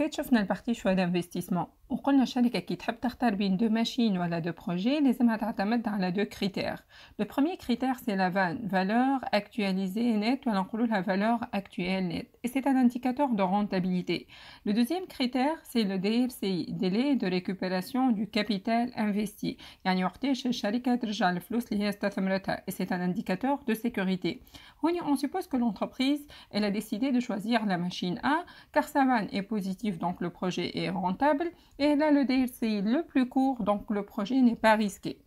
Donc, le choix d'investissement. Pour toutes qui deux machines ou deux projets, elles doivent deux critères. Le premier critère, c'est la valeur actualisée nette ou la valeur actuelle nette. C'est un indicateur de rentabilité. Le deuxième critère, c'est le DFCI, délai de récupération du capital investi. Et C'est un indicateur de sécurité. On suppose que l'entreprise a décidé de choisir la machine A, car sa valeur est positive donc le projet est rentable. Et là le DLCI le plus court, donc le projet n'est pas risqué.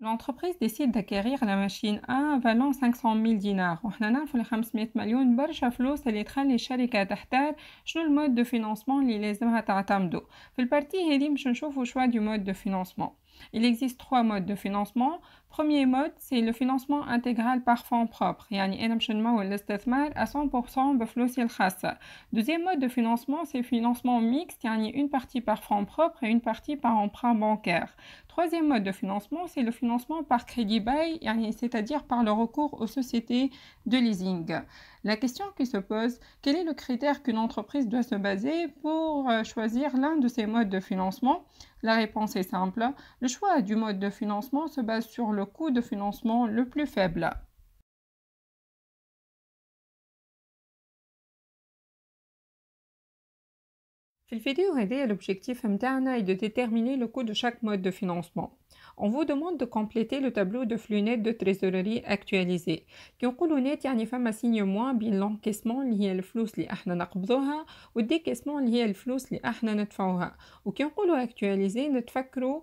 L'entreprise décide d'acquérir la machine A valant 500 000 دينار وحنا نعرفوا 500 millions برشا فلوس اللي تخلي الشركة financement شنو المود دو فينانسمون اللي لازمها تعتمدو في البارتي هذه باش نشوفوا choix du mode de financement. Il existe trois modes de financement premier mode c'est le financement intégral par fonds propres yani un l'investissement à 100% de flux deuxième mode de financement c'est le financement mixte yani une partie par fonds propres et une partie par emprunt bancaire troisième mode de financement c'est le financement par crédit bail c'est-à-dire par le recours aux sociétés de leasing la question qui se pose quel est le critère qu'une entreprise doit se baser pour euh, choisir l'un de ces modes de financement la réponse est simple le choix du mode de financement se base sur le le coût de financement le plus faible. Dans cette vidéo, l'objectif est de déterminer le coût de chaque mode de financement. On vous demande de compléter le tableau de flux net de trésorerie actualisé. كي نقولوا نت يعني فما سينيو موان بين لونكيسمون اللي هي الفلوس اللي احنا نقبضوها والديكيسمون اللي هي الفلوس اللي احنا ندفعوها. وكي نقولوا actualisé نتفكروا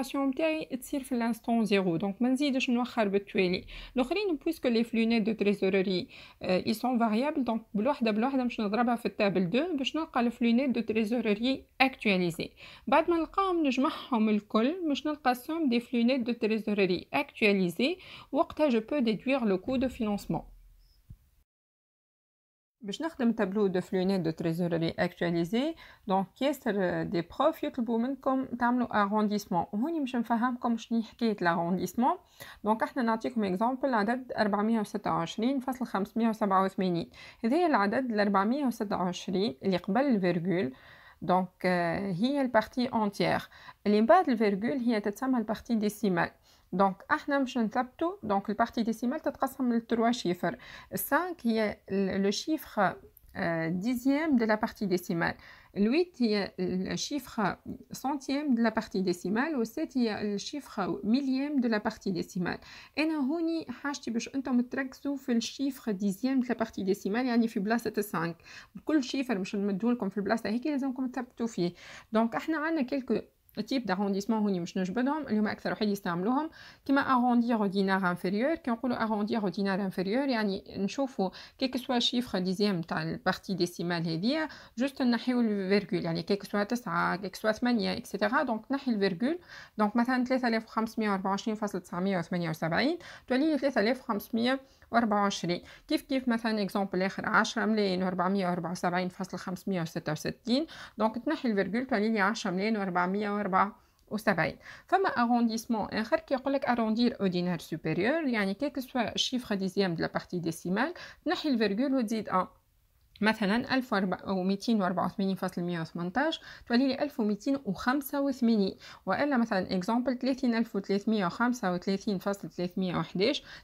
sur un taux sur l'instant zéro. Donc, maintenant je dois calculer. Donc, nous pouvons dire puisque les flux nets de trésorerie sont variables. Donc, bloquez la première. Je vais la table 2. Je vais les flux nets de trésorerie actualisés. Après, je vais les additionner. Je vais calculer les flux nets de trésorerie actualisés. A partir là, je peux déduire le coût de financement bien sûr dans le tableau de flux de trésorerie actualisé donc qu'est-ce que des profils que vous pouvez comme tableau arrondissement vous n'êtes pas sûr comme je disais Donc, nous donc après notre exemple le 4700 plus 5780 c'est le nombre 4700, il y a une virgule donc ici la partie entière Le virgules il est exactement la partie décimale donc ahnem shuntapto donc la partie décimale t'as 303 chiffres 5 il y a le chiffre 10e euh, de la partie décimale 8 il y le chiffre centième de la partie décimale ou 7 il le chiffre millième de la partie décimale et nous on y a juste besoin de le chiffre dixième de la partie décimale, il y a le place à 5, tous les chiffres, je ne me dois comme le place à quelque chose comme taptofier. Donc ahnem on a quelques تيب داررونديسمون هوني مش نجبدهم اليوم اكثر واحد يستعملوهم كيما اغونديغ دينار انفيريور كي نقولوا اغونديغ دينار انفيريور يعني نشوفو كيك سوا شيفخ ديزيام تاع البارتي ديسيمال هذيا جوست نحيو الفيرغول يعني كيك سوا 9 كيك سوا 8 اكسيتيرا دونك نحي الفيرغول دونك مثلا وخمسمية وربعة وعشرين فاصل تسعمية وثمانية وسبعين تولي لي وخمسمية وعشرين كيف كيف مثلا اكزومبل اخر عشرة ملايين وربعمية واربعة وسبعين فاصل خمسمية وستة وستين دونك تنحي الفيرجول تولي لي عشرة ملايين واربعمية و سبعين فما ارونديسمون اخر كيقول لك اروندير اودينار سوبيريور يعني كيك سوا شيفر ديزيام دو لا بارتي ديسيمال تنحي الفيرجول وتزيد ان مثلا 1284.118 تولي لي 1285 والا مثلا اكزامبل 30335.311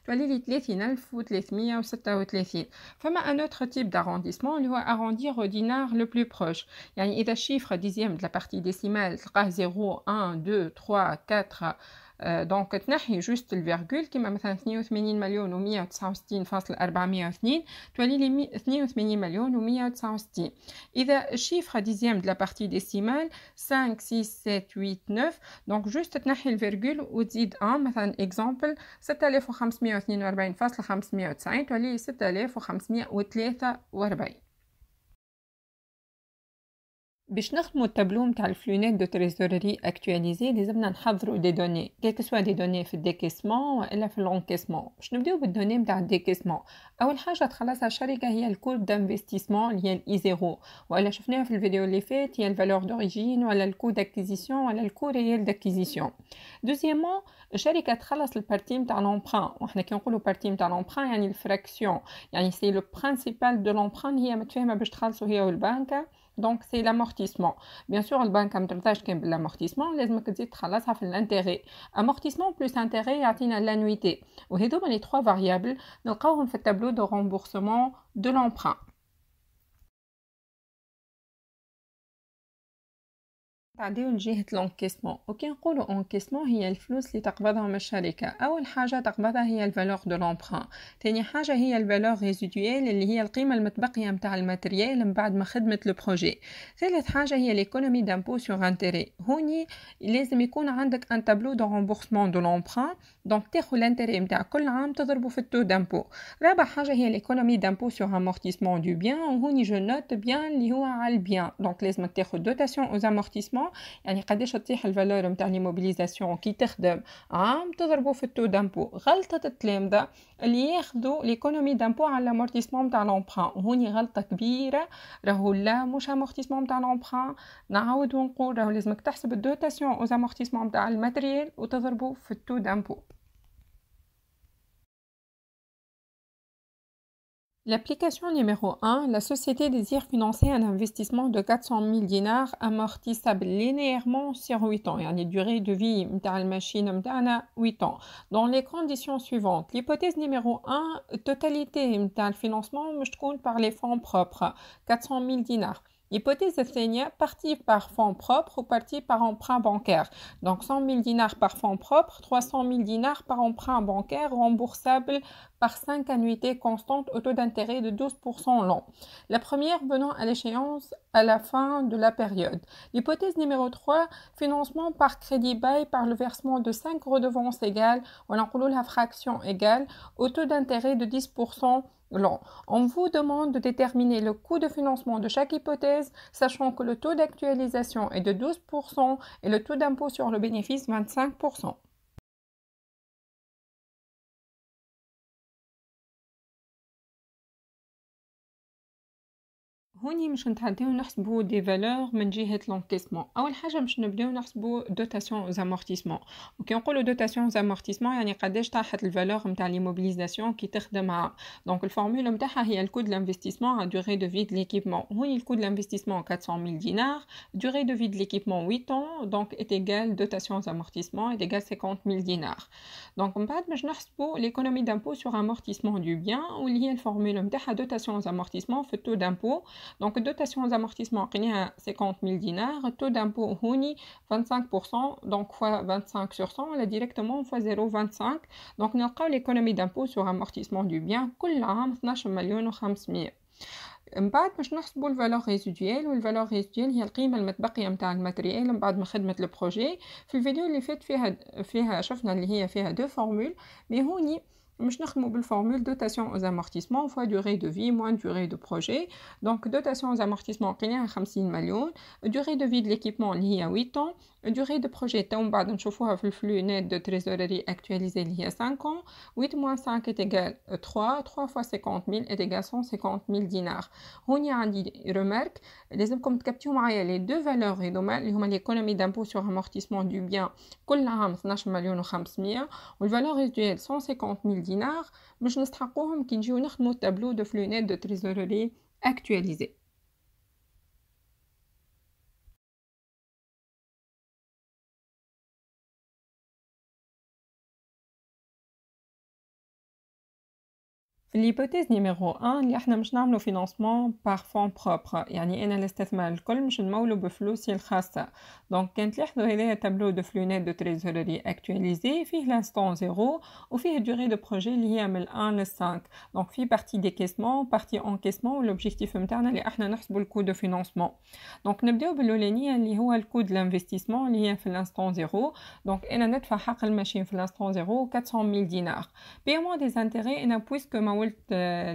تولي لي 30336 فما ان اوتر تيب دارونdiسمون اللي هو arrondir au dinar le plus proche يعني اذا الشيفر ديزيام de la partie décimale تلقاه 0 1 2 3 4 دونك تنحي جوست الفيرغول كيما مثلا 82 مليون و169.402 تولي لي 82 مليون و169 اذا الشيفر ديزيام دو لا بارتي ديسيمال 5 6 7 8 9 دونك جوست تنحي الفيرغول وتزيد 1 مثلا اكزامبل 6542.590 تولي 6543 Pour nous faire un tableau de trésorerie actualisée, nous allons nous des données, quelles que soient des données pour le décaissement ou pour l'encaissement. Pour nous donner des données pour le décaissement, la première chose à la est le coût d'investissement lié à I0. Nous avons vu dans la vidéo que nous avons fait la valeur d'origine, le coût d'acquisition et le coût réel d'acquisition. Deuxièmement, la charique a fait la partie de l'emprunt. Nous avons vu la partie de l'emprunt, c'est la fraction. C'est le principal de l'emprunt qui est la banque. Donc, c'est l'amortissement. Bien sûr, le banque d'entretage qui est l'amortissement, les mecs l'intérêt. Amortissement plus intérêt est l'annuité. Et donc, les trois variables, nous avons fait le tableau de remboursement de l'emprunt. تعديو لجهة لونكيسمون وكي نقولو اونكيسمون هي الفلوس اللي تقبضهم الشركة أول حاجة تقبضها هي الفالور دو لومبخان تاني حاجة هي الفالور ريزيديوال اللي هي القيمة المتبقية متاع الماتريال من بعد ما خدمت البروجي ثالث حاجة هي ليكونومي دامبو سور انتيري هوني لازم يكون عندك ان تابلو دو رومبورسمون دو لومبخان دونك تاخو الانتيري متاع كل عام تضربو في التو دامبو رابع حاجة هي ليكونومي دامبو سور امورتيسمون دو بيان وهوني جو نوت بيان اللي هو على البيان دونك لازم تاخد دوتاسيون اوز امورتيسمون يعني قداش تطيح الفالور نتاع لي موبيليزاسيون كي تخدم عام تضربوا في التو دامبو غلطه التلامذه اللي ياخذوا ليكونومي دامبو على لامورتيسمون نتاع لومبران هوني غلطه كبيره راهو لا مش امورتيسمون نتاع لومبران نعاود ونقول راهو لازمك تحسب الدوتاسيون اوز امورتيسمون نتاع الماتريال وتضربوا في التو دامبو L'application numéro 1, la société désire financer un investissement de 400 000 dinars amortissable linéairement sur 8 ans, et une durée de vie de machine 8 ans, dans les conditions suivantes. L'hypothèse numéro 1, totalité de financement, je compte par les fonds propres, 400 000 dinars. Hypothèse de partie par fonds propres ou partie par emprunt bancaire. Donc 100 000 dinars par fonds propres, 300 000 dinars par emprunt bancaire remboursable par 5 annuités constantes au taux d'intérêt de 12% long. La première venant à l'échéance à la fin de la période. L'hypothèse numéro 3, financement par crédit bail par le versement de 5 redevances égales, ou la fraction égale, au taux d'intérêt de 10% on vous demande de déterminer le coût de financement de chaque hypothèse, sachant que le taux d'actualisation est de 12% et le taux d'impôt sur le bénéfice 25%. Aujourd'hui, nous avons parler des valeurs de l'investissement. La première nous avons parler, c'est la dotation aux amortissements. Quand on parle de dotation aux amortissements, c'est-à-dire la valeur de l'immobilisation qui est utilisée. Donc, la formule est le coût de l'investissement à durée de vie de l'équipement. Aujourd'hui, le coût de l'investissement est de 400 000 dinars. La durée de vie de l'équipement est de 8 ans. Donc, c'est égal à la dotation est amortissements, égal à 50 000 dinars. Ensuite, nous avons parler l'économie d'impôt sur amortissement du bien, où il y a la formule de dotation aux amortissements sur le d'impôt. Donc, dotation aux amortissements, 50 000 dinars, taux d'impôt 25%, donc fois 25 sur 100, là directement fois 0,25. Donc, nous avons l'économie d'impôt sur amortissement du bien, كل عام 12 مليون و500. من بعد باش نحسبوا الفالور ريزيديال والفالور ريزيديال هي القيمه المتبقيه نتاع الماتريال من بعد ما خدمه البروجي في الفيديو اللي فات فيها فيها شفنا اللي هي فيها دو فورمول مي هوني formule dotation aux amortissements fois durée de vie moins durée de projet. Donc, dotation aux amortissements, il y a 50 millions. Durée de vie de l'équipement, il y a 8 ans. Durée de projet, on va donc chauffer flux net de trésorerie actualisé, il y a 5 ans. 8 moins 5 euh, est égal à 3. 3 fois 50 000 est égal à 150 000 dinars. On y a une remarque. Les comme capture, les deux valeurs et domaine, l'économie d'impôt sur amortissement du bien, qui est millions La valeur est 150 000 mais je n'ai pas besoin je tableau de Flunet de trésorerie actualisé L'hypothèse numéro 1, il y un le financement par fonds propres. Yani, il que nous un investissement Donc, quand il y un tableau de flux net de trésorerie actualisé, il l'instant 0 ou il y durée de projet liée à 1 le 5. Donc, il y a partie décaissement, partie encaissement l'objectif interne, il y a un coût de financement. Donc, nous avons le lien, le coût de l'investissement lié à l'instant 0. Donc, il y a un net fait la machine à l'instant 0, 400 000 dinars. Paiement des intérêts, il a puisque ma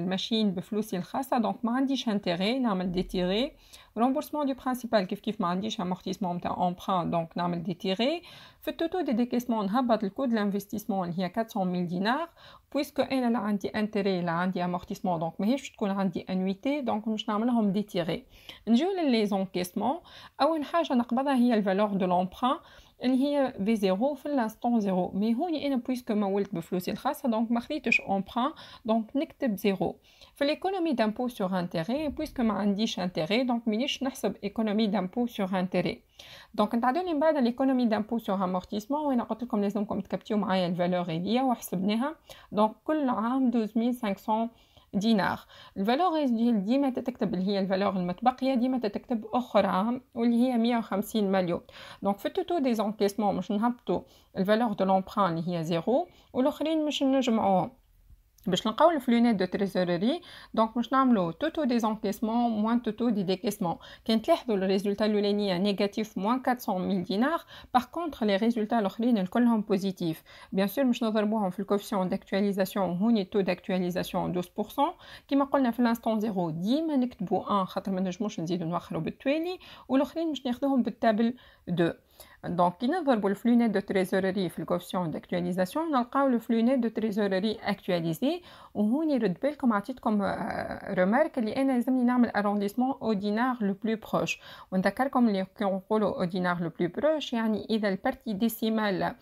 machine de flux il chasse donc m'indique intérêt n'a pas été remboursement du principal qui m'indique amortissement d'un emprunt donc n'a pas le retiré fait tout le décaissement n'a pas le coût de l'investissement il y a 400 000 dinars puisque elle a un dit intérêt l'a un amortissement donc je suis tout annuité donc je n'ai des été nous les les encaissements ont été retirés la valeur de l'emprunt il y V0, l'instant 0. Mais où il est puisque ma wealth fluctue et trace donc ma richesse emprunt donc n'est pas 0. Pour l'économie d'impôt sur intérêt puisque ma indice intérêt donc minish n'est pas économie d'impôt sur intérêt. Donc un deuxième bas dans l'économie d'impôt sur amortissement où il n'a pas tout comme les hommes comme de captieux maire valeur réelle ouh c'est bien donc tous les ans 12 500 دينار الفالور ديال ديما تتكتب اللي هي الفالور المتبقيه ديما تتكتب اخرى واللي هي 150 مليون دونك في توتو دي زونكيسمون مش نهبطوا الفالور دو لومبران اللي هي زيرو والاخرين مش نجمعوهم Lorsque de regarde de trésorerie, on voit le taux d'encaissement moins le taux de décaissement. les résultats que le résultat est négatif, moins 400 000 dinars. Par contre, les résultats sont positifs. Bien sûr, je ne les voit le coefficient d'actualisation. Ici, le taux d'actualisation de 12%. qui est l'a l'instant 0,10 on je l'écrit pas 1, car on le mettre dans le le tableau 2. Donc, une valeur flottante de trésorerie, fonction d'actualisation, nous avons le flottant de trésorerie actualisée, où nous y redécomptit comme euh, remarque les exemples d'arrondissement au dinar le plus proche. On dit, comme le quotient au le plus proche, et y la partie décimale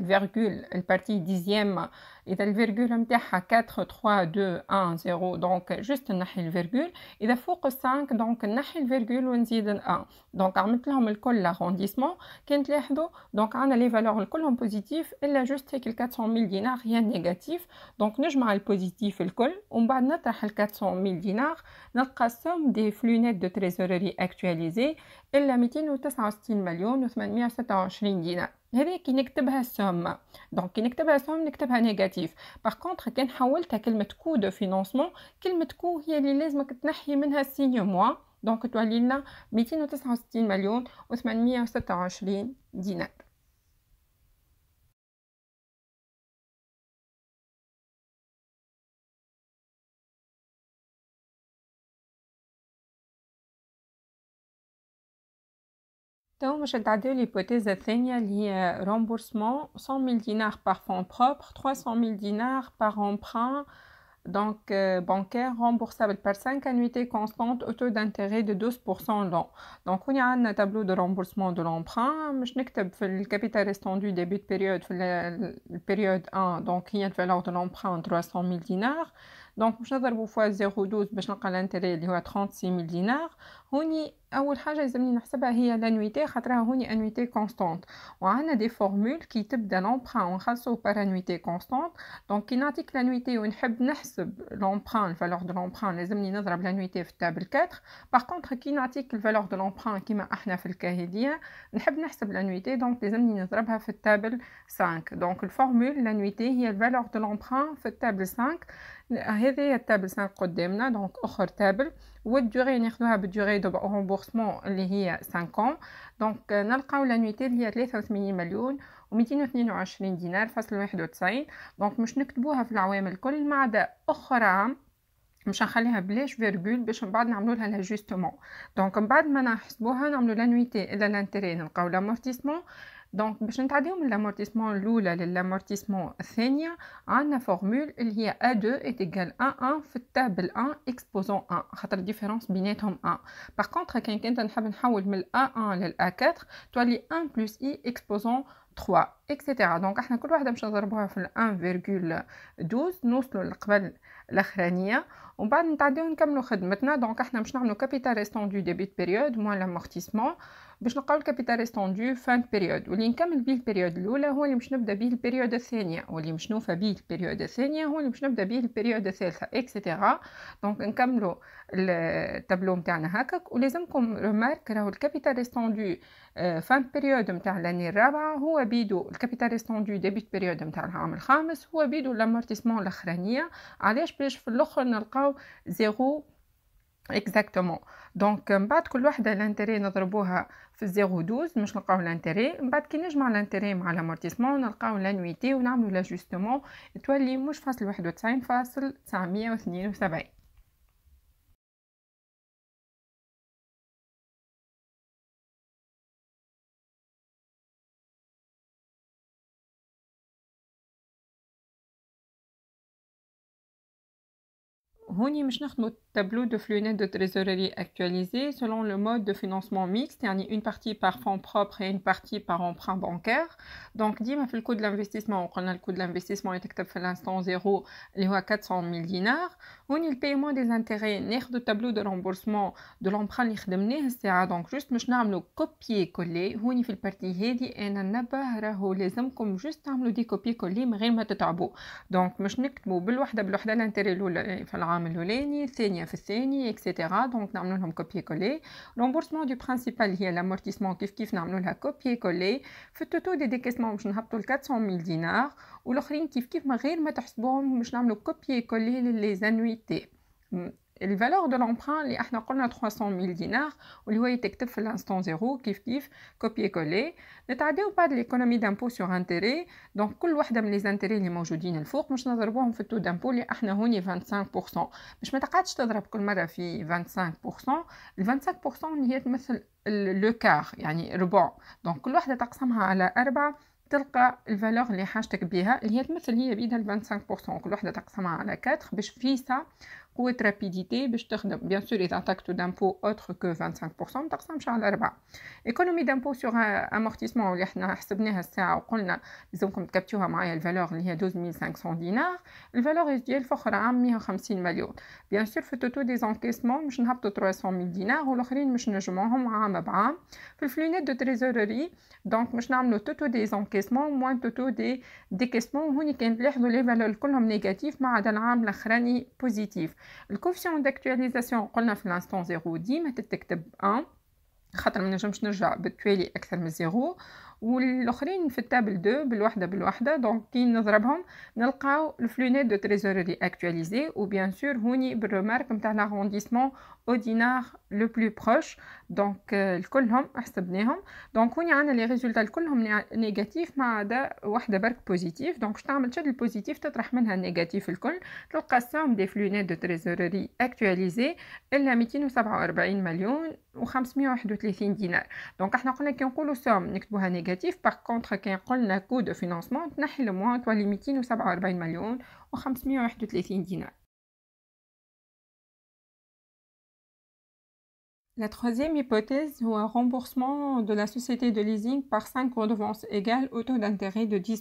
virgule la partie dixième. Il y a 4, 3, 2, 1, 0, donc juste un virgule. Il faut que 5, donc un virgule, on dit un 1. Donc, en mettant le col de l'arrondissement, qu'est-ce qu'il y a Donc, en allé en positif, il juste fait que 400 000 dinars, rien de négatif. Donc, nous mettons le positif et le On va mettre le 400 000 dinars. Nous avons la somme des flux nets de trésorerie actualisés. Et la méthode, nous sommes 100 000, nous sommes 100 000 000 000. هذه كي نكتبها سوم دونك كي نكتبها سوم نكتبها نيجاتيف باغ كونطخ كان حولتها كلمه كو دو فينونسمون كلمه كو هي اللي لازمك تنحي منها سي موا دونك تولي لنا وستين مليون وستة وعشرين دينار j'ai l'hypothèse l'hypothèse l'hypothèse de liée au euh, remboursement. 100 dinars par fonds propres, 300 000 dinars par donc euh, bancaire remboursable par 5 annuités constantes au taux d'intérêt de 12% l'an. Donc on a un tableau de remboursement de l'emprunt, je que le capital restant du début de période, la période 1, donc il y a une valeur de l'emprunt 300 000 dinars. Donc, si on met 0,12 pour l'intérêt, qui est 36 000 dinars, la première chose à calculer est l'annuité, car ici, une annuité constante. Et ici, des formules qui commencent par l'emprunt et par annuité constante. Donc, si on l'annuité et qu'on veut l'emprunt, la valeur de l'emprunt, on met l'annuité dans la table 4. Par contre, si on donne la valeur de l'emprunt, comme on l'a fait dans le cas de Cahillien, on veut l'annuité, donc on met l'emprunt dans la table 5. Donc, la formule, l'annuité, est la valeur de l'emprunt dans la table 5. هذه هي التابل سان قدامنا دونك اخر تابل والدوغي ناخذوها بالدوغي دو رومبورسمون اللي هي 50 دونك نلقاو لانويتي اللي هي 83 مليون و222 دينار فاصل 91 دونك مش نكتبوها في العوامل الكل ما عدا اخرى مش نخليها بلاش فيرغول باش من بعد نعملو لها لajustement دونك من بعد ما نحسبوها نعملو لانويتي الا لانتري نلقاو لامورتيسمون Donc, pour passer de l'amortissement 1 à l'amortissement 2, nous avons formule qui est A2 est égal à 1,1 dans la table 1 exposant 1, parce la différence est 1. Par contre, quand nous voulons changer de l'A1 à l'A4, nous faisons 1 plus i exposant 3, etc. Donc, nous allons tous le multiplier par 1,12, et nous arrivons à la couronne suivante. Ensuite, nous allons terminer notre travail. Donc, nous allons faire le capital restant du début de période moins l'amortissement. باش نلقاو الكابيتال استوندو فان بيريود واللي نكمل بيه البيريود الاولى هو اللي باش نبدا بيه البيريود الثانيه واللي باش نوفى بيه البيريود الثانيه هو اللي باش نبدا بيه البيريود الثالثه اكسيتيرا دونك نكملوا التابلو نتاعنا هكاك ولازمكم رمارك راهو الكابيتال استوندو آه، فان بيريود نتاع لاني الرابعه هو بيدو الكابيتال استوندو ديبيت بيريود نتاع العام الخامس هو بيدو لامورتيسمون الاخرانيه علاش باش في الاخر نلقاو زيرو اكزاكتومون دونك من بعد كل وحده لانتري نضربوها في دوز باش نلقاو لانتري من بعد كي نجمع لانتري مع لامورتيسمون نلقاو لانويتي ونعملو لاجوستومون تولي مش فاصل واحد وتسعين فاصل تسعمية وثنين وسبعين nous avons un tableau de net de trésorerie actualisé selon le mode de financement mixte, c'est-à-dire une partie par fonds propres et une partie par emprunt bancaire. Donc, ici, dans le coût de l'investissement, on connaît le coût de l'investissement qui est l'instant 0, est à 400 000 dinars. avons le paiement des intérêts, nous avons le tableau de remboursement de l'emprunt qui nous avons été payé. collé nous n'obtenons pas de copier-coller. Ici, dans cette partie, nous avons juste droit collé des coller Donc, nous avons pas de tableau de flûnette de l'oléni, c'est une fessée, etc. Donc, nous avons copié et collé. Le du principal, il l'amortissement a l'amortissement nous est copié copier collé. Faut tout décaissement, nous avons 400 000 dinars. Ou l'autre chose qui est copiée et de c'est que nous avons le copier coller les annuités. الفالور دو لومبران اللي احنا قلنا 300000 دينار واللي هو يتكتب في الانستون زيرو كيف كيف كوبي كولي نتعداو بعد ليكونومي دامبو سور انتيري دونك كل وحده من لي زانتيري اللي موجودين الفوق باش نضربوهم في التو دامبو اللي احنا هوني 25% باش ما تقعدش تضرب كل مره في 25% ال 25% اللي هي تمثل لو كار يعني ربع دونك كل وحده تقسمها على أربعة تلقى الفالور اللي حاجتك بها اللي هي تمثل هي بيدها ال 25% كل وحده تقسمها على 4 باش فيسا ou de rapidité, bien sûr, les intacts d'impôt autres que 25%, par exemple, Charles Arba. Économie d'impôt sur amortissement, nous avons dit que la valeur peu plus de 12 500 dinars. La valeur est de 1050 millions. Bien sûr, le taux des encaissements, nous avons 300 000 dinars, ou l'autre, nous avons un peu plus de le 000 Pour le de trésorerie, donc, nous avons le taux des encaissements, moins le taux des décaissements, nous avons les valeurs négatives, mais nous avons un peu plus de الكوفيسيون داكتواليزاسيون قلنا في لانستون زيرو ديما تتكتب ان خاطر ما نجمش نرجع بالتوالي اكثر من زيرو والاخرين في التابل 2 بالوحده بالوحده دونك كي نضربهم نلقاو الفلونات دو تريزوري و وبيان سور هوني بالرمارك نتاع لاغونديسمون او دينار لو بلو بروش دونك آه، الكلهم حسبناهم دونك هوني عندنا لي ريزولتا كلهم نيجاتيف ما عدا وحده برك بوزيتيف دونك تعمل تشد البوزيتيف تطرح منها النيجاتيف الكل تلقى السوم دي فلونات دو تريزوري اكتواليزي الا 247 مليون و531 دينار دونك احنا قلنا كي نقولوا سوم نكتبوها نيجاتيف Par contre, quand on parle de coût de financement, on le moins 7,4 millions ou 5,31 millions La troisième hypothèse ou un remboursement de la société de leasing par 5 redevances égales au taux d'intérêt de 10%.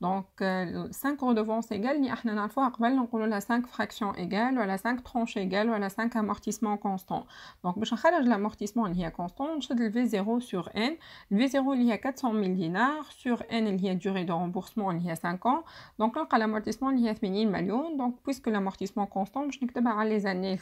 Donc 5 euh, redevances égales, nous avons la 5 fractions égales, la 5 tranches égales, la 5 amortissements constants. Donc l'amortissement est constant, c'est le V0 sur N, le V0 est à 400 000 dinars sur N il y a durée de remboursement y a 5 ans. Donc l'amortissement, l'amortissement y a 80 millions. Donc puisque l'amortissement constant vais n'ai que les années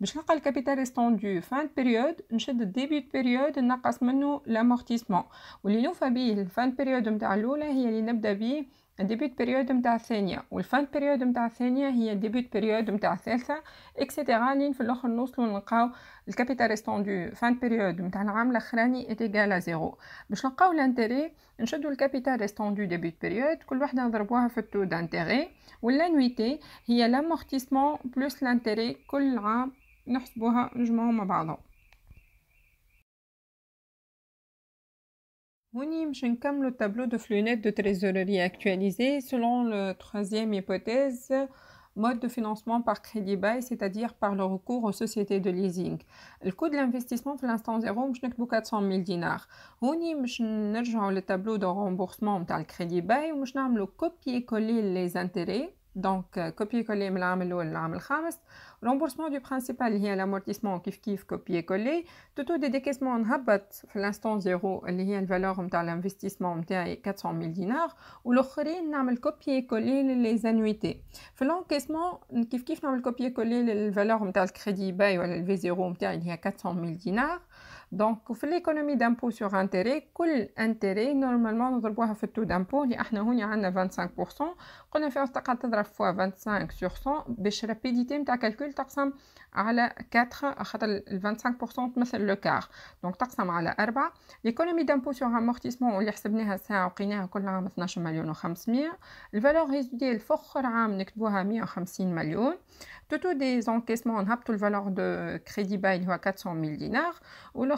Je le capital restant tendu. الفان بيريود نشد الديبيوت بيريود نقص منه لامورتيسمون واللي نوفى بيه الفان بيريود نتاع الاولى هي اللي نبدا بيه الديبيوت بيريود نتاع الثانيه والفان بيريود نتاع الثانيه هي الديبيوت بيريود نتاع الثالثه اكسيتيرا لين في الاخر نوصلوا نلقاو الكابيتال ريستوندو فان بيريود نتاع العام الاخراني ا زيرو باش نلقاو لانتيري نشدو الكابيتال ريستوندو ديبيوت بيريود كل وحده نضربوها في التو دانتيري واللانويتي هي لامورتيسمون بلس لانتيري كل عام نحسبوها نجمعو مع بعضهم هوني مش نكملو التابلو دو فلونيت دو تريزوريري selon le troisième hypothèse mode de financement par crédit bail, c'est-à-dire par le recours aux sociétés de leasing. Le coût de l'investissement pour l'instant zéro, n'ai que 400 000 dinars. le tableau de remboursement للتابلو دو crédit نتاع bail, باي ومش نعملو et coller les intérêts, donc euh, copier-coller je et l'amélo le remboursement du principal lié à l'amortissement kiff copier-coller, tout au décaissement en habat, l'instant 0, lié à la valeur de l'investissement de 400 000 dinars, ou l'autre, le copier-coller les annuités. L'encaissement, kiff-kiff, l'amélo copier-coller la valeur de crédit bail ou 0 de 400 000 dinars, donc, dans l'économie d'impôt sur intérêts, tous les intérêts, normalement, on les met dans le tout d'impôt, parce qu'on a ici 25%. On va faire 25 sur 100, ben, pour que la rapidité de la calcul soit de 4, parce que le 25% est le quart. Donc, on le divise par 4. L'économie d'impôt sur amortissement, on l'a calculé, on l'a calculé, on à 12,5 millions d'euros. La valeur résiduelle, la valeur de l'amortissement, on l'a calculé à 150 millions d'euros. Toutes les encaissements, on a tout le valeur de crédit bail, de 400 000 dinars. Alors,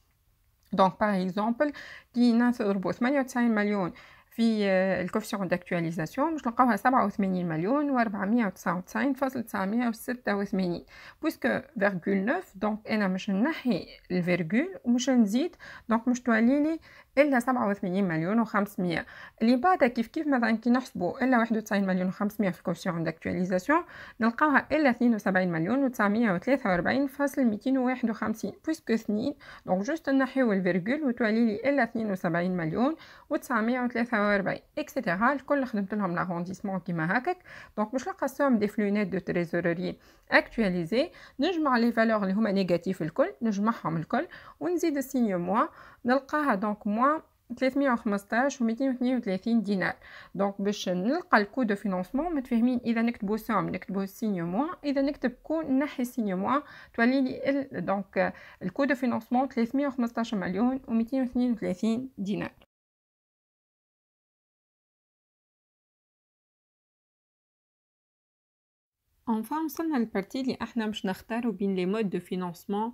Donc, par exemple, qui n'a pas في آه، الكوفيسيون d'actualisation باش نلقاوها 87 مليون و499.986 بويسك فيرغول 9 دونك انا مش نحي الفيرغول ومش نزيد دونك مش تولي لي الا 87 مليون و500 اللي بعدها كيف كيف مثلا كي نحسبوا الا 91 مليون و500 في الكوفيسيون d'actualisation نلقاوها الا 72 مليون و943.251 بويسك 2 دونك جوست نحيو الفيرغول وتولي لي الا 72 مليون و943 48 اكسيتيرا الكل خدمت لهم لاغونديسمون كيما هكاك دونك باش نقسمهم دي فلونات دو تريزوري اكتواليزي نجمع لي فالور اللي هما نيجاتيف الكل نجمعهم الكل ونزيد السينيو موا نلقاها دونك موا 315 و 232 دينار دونك باش نلقى الكود دو فينانسمون متفاهمين اذا نكتبو سوم نكتبو سينيو موا اذا نكتب كو نحي سينيو موا تولي لي ال... دونك الكود دو فينانسمون 315 مليون و 232 دينار enfin, on s'en les modes de financement.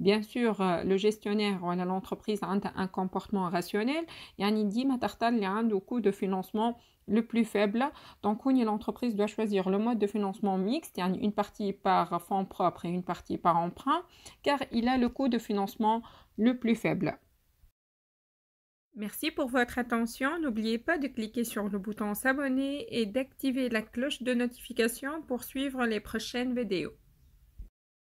Bien sûr, euh, le gestionnaire ou l'entreprise a un comportement rationnel et un un un rationnel راسيونيل il de financement le plus faible. Donc, l'entreprise doit choisir le mode de financement mixte, une partie par fonds propres et une partie par emprunt, car il a le coût de financement le plus faible. Merci pour votre attention. N'oubliez pas de cliquer sur le bouton s'abonner et d'activer la cloche de notification pour suivre les prochaines vidéos.